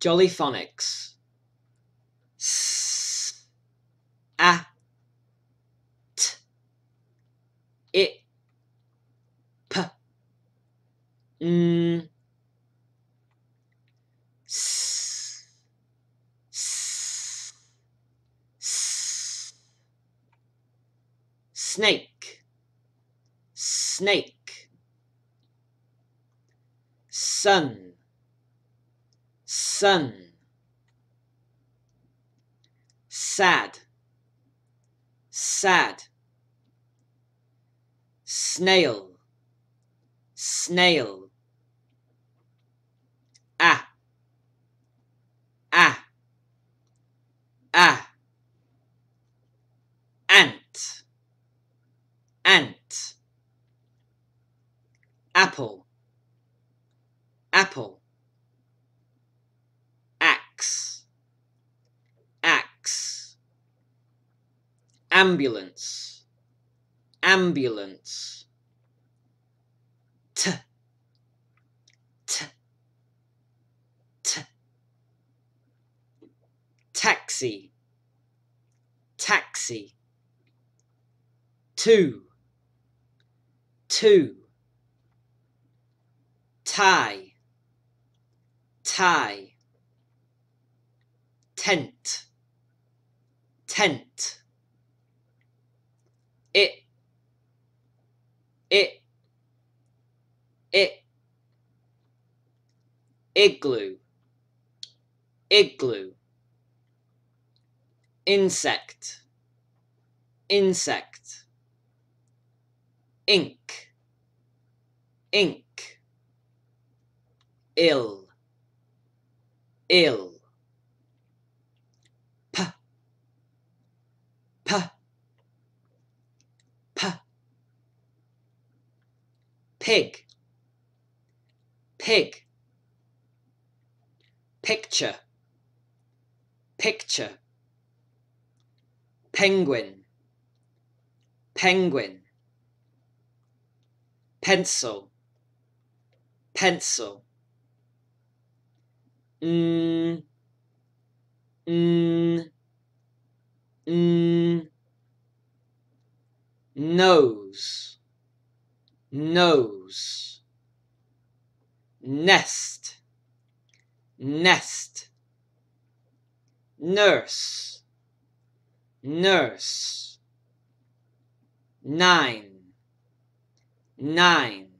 Jolly S. A. T. It. Snake. Snake. Sun sun sad sad snail snail ah ah ah ant ant apple apple ambulance, ambulance. T, t, t. Taxi, taxi. Two, two. Tie, tie. Tent, tent it it it igloo igloo insect insect ink ink ill ill pig, pig, picture, picture, penguin, penguin, pencil, pencil, mm, mm, mm, nose, nose nest nest nurse nurse nine nine